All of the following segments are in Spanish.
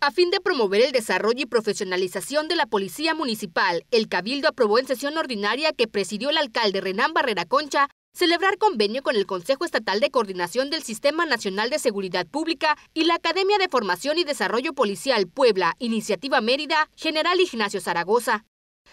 A fin de promover el desarrollo y profesionalización de la Policía Municipal, el Cabildo aprobó en sesión ordinaria que presidió el alcalde Renán Barrera Concha celebrar convenio con el Consejo Estatal de Coordinación del Sistema Nacional de Seguridad Pública y la Academia de Formación y Desarrollo Policial Puebla, Iniciativa Mérida, General Ignacio Zaragoza.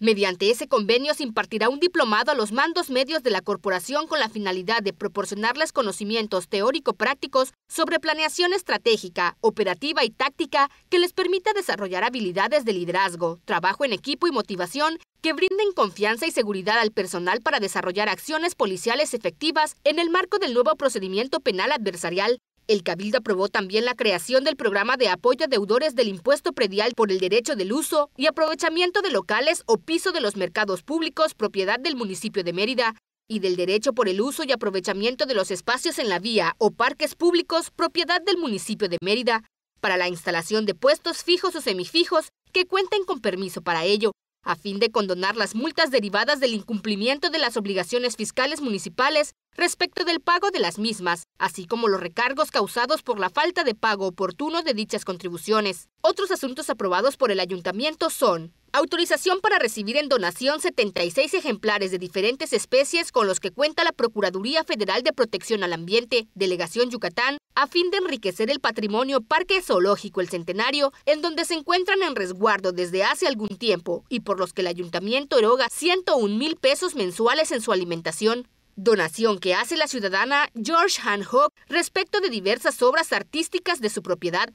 Mediante ese convenio se impartirá un diplomado a los mandos medios de la corporación con la finalidad de proporcionarles conocimientos teórico-prácticos sobre planeación estratégica, operativa y táctica que les permita desarrollar habilidades de liderazgo, trabajo en equipo y motivación que brinden confianza y seguridad al personal para desarrollar acciones policiales efectivas en el marco del nuevo procedimiento penal adversarial el Cabildo aprobó también la creación del programa de apoyo a deudores del impuesto predial por el derecho del uso y aprovechamiento de locales o piso de los mercados públicos propiedad del municipio de Mérida y del derecho por el uso y aprovechamiento de los espacios en la vía o parques públicos propiedad del municipio de Mérida para la instalación de puestos fijos o semifijos que cuenten con permiso para ello, a fin de condonar las multas derivadas del incumplimiento de las obligaciones fiscales municipales respecto del pago de las mismas, así como los recargos causados por la falta de pago oportuno de dichas contribuciones. Otros asuntos aprobados por el ayuntamiento son autorización para recibir en donación 76 ejemplares de diferentes especies con los que cuenta la Procuraduría Federal de Protección al Ambiente, Delegación Yucatán, a fin de enriquecer el patrimonio Parque Zoológico El Centenario, en donde se encuentran en resguardo desde hace algún tiempo y por los que el ayuntamiento eroga 101 mil pesos mensuales en su alimentación. Donación que hace la ciudadana George Han respecto de diversas obras artísticas de su propiedad.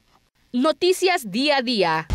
Noticias día a día.